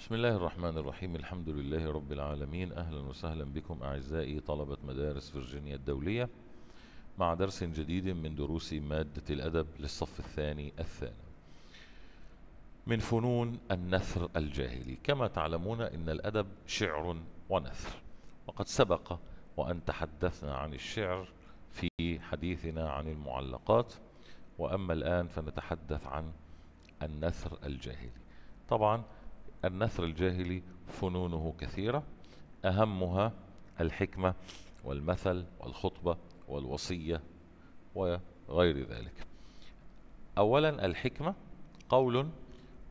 بسم الله الرحمن الرحيم الحمد لله رب العالمين أهلا وسهلا بكم أعزائي طلبة مدارس فرجينيا الدولية مع درس جديد من دروس مادة الأدب للصف الثاني الثاني من فنون النثر الجاهلي كما تعلمون إن الأدب شعر ونثر وقد سبق وأن تحدثنا عن الشعر في حديثنا عن المعلقات وأما الآن فنتحدث عن النثر الجاهلي طبعا النثر الجاهلي فنونه كثيرة أهمها الحكمة والمثل والخطبة والوصية وغير ذلك أولا الحكمة قول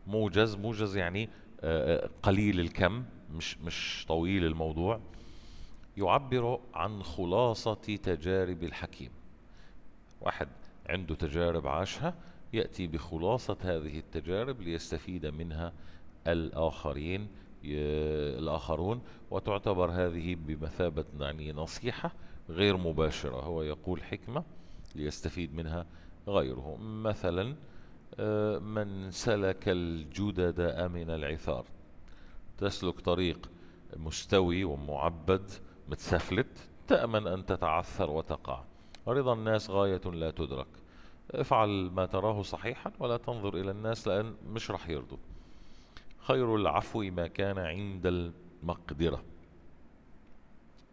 موجز موجز يعني آه، آه، قليل الكم مش, مش طويل الموضوع يعبر عن خلاصة تجارب الحكيم واحد عنده تجارب عاشها يأتي بخلاصة هذه التجارب ليستفيد منها الآخرين الآخرون وتعتبر هذه بمثابة يعني نصيحة غير مباشرة هو يقول حكمة ليستفيد منها غيره مثلا آه، من سلك الجدد من العثار تسلك طريق مستوي ومعبد متسفلت تأمن أن تتعثر وتقع رضا الناس غاية لا تدرك افعل ما تراه صحيحا ولا تنظر إلى الناس لأن مش رح يرضوا خير العفو ما كان عند المقدرة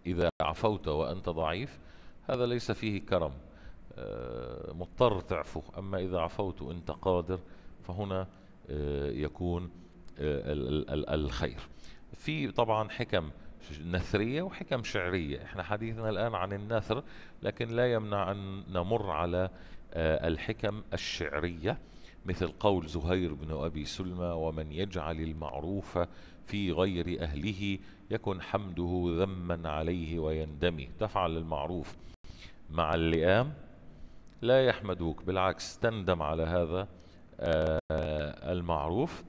إذا عفوت وأنت ضعيف هذا ليس فيه كرم آه، مضطر تعفو أما إذا عفوت وأنت قادر فهنا آه، يكون آه، الخير في طبعا حكم نثرية وحكم شعرية احنا حديثنا الآن عن النثر لكن لا يمنع أن نمر على الحكم الشعرية مثل قول زهير بن أبي سلمى ومن يجعل المعروف في غير أهله يكن حمده ذما عليه ويندمي تفعل المعروف مع اللئام لا يحمدوك بالعكس تندم على هذا آه، المعروف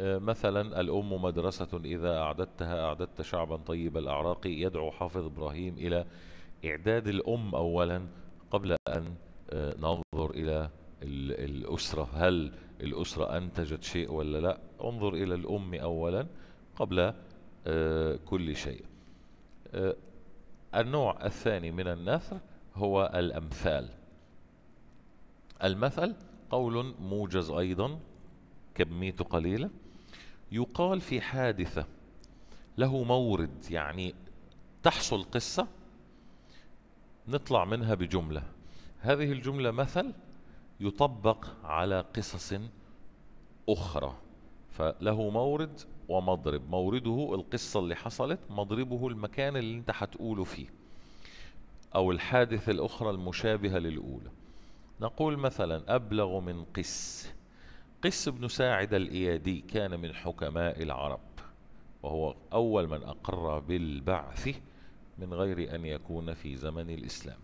آه، مثلا الأم مدرسة إذا أعددتها أعددت شعبا طيب الأعراق يدعو حافظ إبراهيم إلى إعداد الأم أولا قبل أن آه، ننظر إلى الأسرة هل الأسرة أنتجت شيء ولا لا انظر إلى الأم أولا قبل آه، كل شيء آه، النوع الثاني من النثر هو الأمثال المثل قول موجز أيضا كميته قليلة يقال في حادثة له مورد يعني تحصل قصة نطلع منها بجملة هذه الجملة مثل يطبق على قصص أخرى فله مورد ومضرب مورده القصة اللي حصلت مضربه المكان اللي انت هتقوله فيه أو الحادثة الأخرى المشابهة للأولى نقول مثلا أبلغ من قس قس بن ساعد الإيادي كان من حكماء العرب وهو أول من أقر بالبعث من غير أن يكون في زمن الإسلام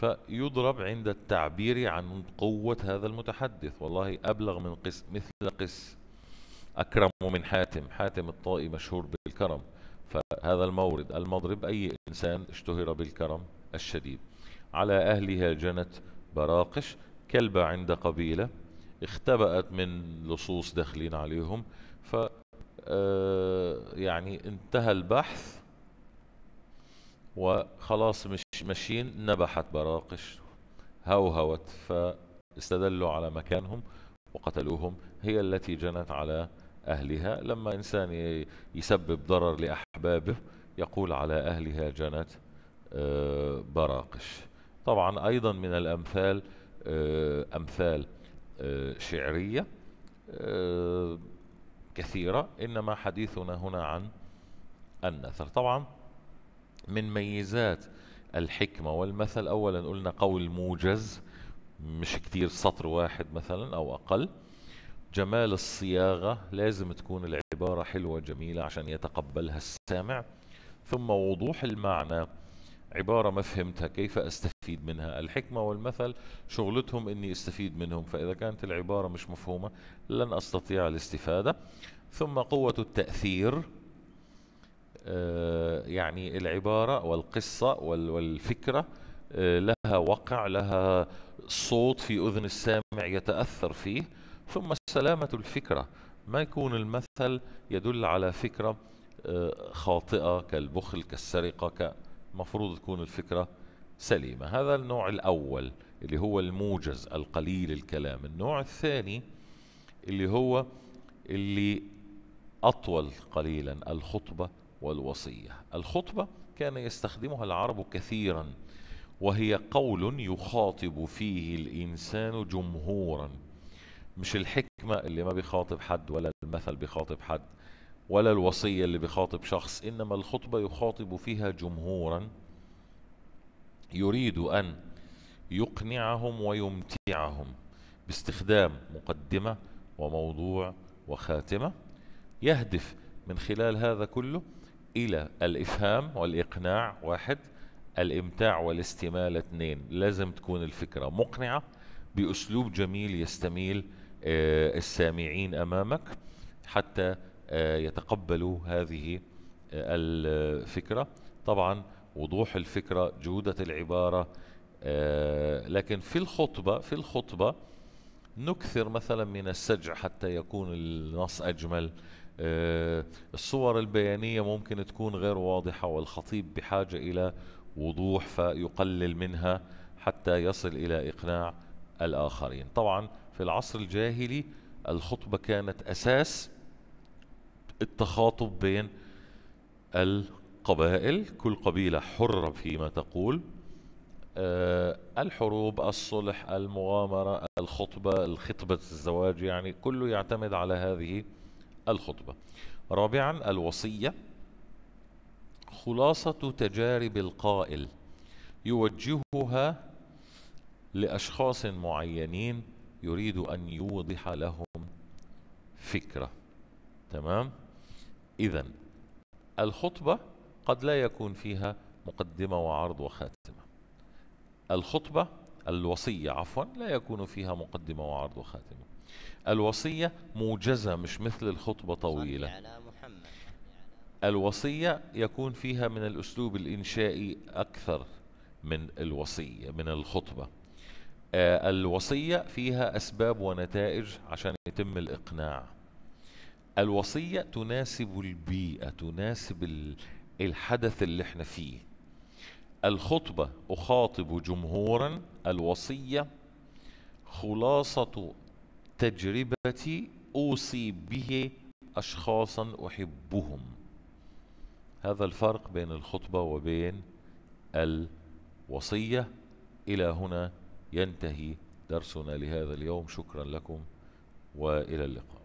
فيضرب عند التعبير عن قوة هذا المتحدث والله أبلغ من قس مثل قس أكرم من حاتم حاتم الطائي مشهور بالكرم فهذا المورد المضرب أي إنسان اشتهر بالكرم الشديد على أهلها جنت براقش كلبة عند قبيلة اختبأت من لصوص داخلين عليهم ف آه، يعني انتهى البحث وخلاص مش ماشيين نبحت براقش هوهوت فاستدلوا على مكانهم وقتلوهم هي التي جنت على أهلها لما إنسان يسبب ضرر لأحبابه يقول على أهلها جنت آه، براقش طبعا أيضا من الأمثال آه، أمثال آه، شعرية كثيرة إنما حديثنا هنا عن النثر طبعا من ميزات الحكمة والمثل أولا قلنا قول موجز مش كتير سطر واحد مثلا أو أقل جمال الصياغة لازم تكون العبارة حلوة جميلة عشان يتقبلها السامع ثم وضوح المعنى عبارة ما فهمتها كيف أستفيد منها الحكمة والمثل شغلتهم أني أستفيد منهم فإذا كانت العبارة مش مفهومة لن أستطيع الاستفادة ثم قوة التأثير آه، يعني العبارة والقصة والفكرة آه، لها وقع لها صوت في أذن السامع يتأثر فيه ثم سلامة الفكرة ما يكون المثل يدل على فكرة آه، خاطئة كالبخل كالسرقة كمفروض تكون الفكرة سليمة هذا النوع الأول اللي هو الموجز القليل الكلام النوع الثاني اللي هو اللي أطول قليلا الخطبة والوصية الخطبة كان يستخدمها العرب كثيرا وهي قول يخاطب فيه الإنسان جمهورا مش الحكمة اللي ما بيخاطب حد ولا المثل بيخاطب حد ولا الوصية اللي بيخاطب شخص إنما الخطبة يخاطب فيها جمهورا يريد أن يقنعهم ويمتعهم باستخدام مقدمة وموضوع وخاتمة يهدف من خلال هذا كله إلى الإفهام والإقناع واحد الإمتاع والاستمالة اثنين لازم تكون الفكرة مقنعة بأسلوب جميل يستميل آه، السامعين أمامك حتى آه، يتقبلوا هذه آه، الفكرة طبعا وضوح الفكرة جودة العبارة لكن في الخطبة في الخطبة نكثر مثلا من السجع حتى يكون النص أجمل آه، الصور البيانية ممكن تكون غير واضحة والخطيب بحاجة إلى وضوح فيقلل منها حتى يصل إلى إقناع الآخرين طبعا في العصر الجاهلي الخطبة كانت أساس التخاطب بين القبائل كل قبيلة حرة فيما تقول آه، الحروب الصلح المغامرة الخطبة الخطبة الزواج يعني كله يعتمد على هذه الخطبة رابعا الوصية خلاصة تجارب القائل يوجهها لأشخاص معينين يريد أن يوضح لهم فكرة تمام إذا الخطبة قد لا يكون فيها مقدمة وعرض وخاتمة الخطبة الوصية عفوا لا يكون فيها مقدمة وعرض وخاتمة الوصية موجزة مش مثل الخطبة طويلة على محمد. الوصية يكون فيها من الأسلوب الإنشائي أكثر من الوصية من الخطبة آه، الوصية فيها أسباب ونتائج عشان يتم الإقناع الوصية تناسب البيئة تناسب الحدث اللي احنا فيه الخطبة أخاطب جمهورا الوصية خلاصة تجربتي أوصي به أشخاصا أحبهم هذا الفرق بين الخطبة وبين الوصية إلى هنا ينتهي درسنا لهذا اليوم شكرا لكم وإلى اللقاء